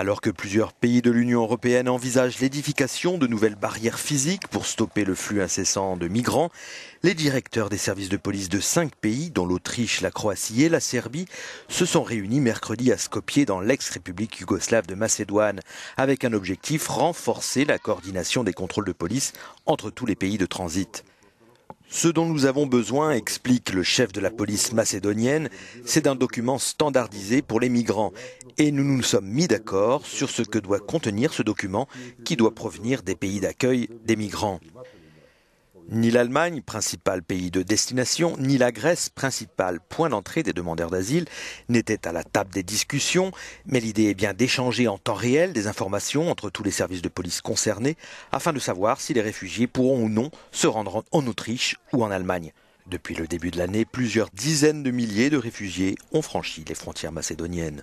Alors que plusieurs pays de l'Union européenne envisagent l'édification de nouvelles barrières physiques pour stopper le flux incessant de migrants, les directeurs des services de police de cinq pays, dont l'Autriche, la Croatie et la Serbie, se sont réunis mercredi à Skopje dans l'ex-république yougoslave de Macédoine, avec un objectif renforcer la coordination des contrôles de police entre tous les pays de transit. Ce dont nous avons besoin, explique le chef de la police macédonienne, c'est d'un document standardisé pour les migrants. Et nous nous sommes mis d'accord sur ce que doit contenir ce document qui doit provenir des pays d'accueil des migrants. Ni l'Allemagne, principal pays de destination, ni la Grèce, principal point d'entrée des demandeurs d'asile, n'étaient à la table des discussions, mais l'idée est bien d'échanger en temps réel des informations entre tous les services de police concernés afin de savoir si les réfugiés pourront ou non se rendre en Autriche ou en Allemagne. Depuis le début de l'année, plusieurs dizaines de milliers de réfugiés ont franchi les frontières macédoniennes.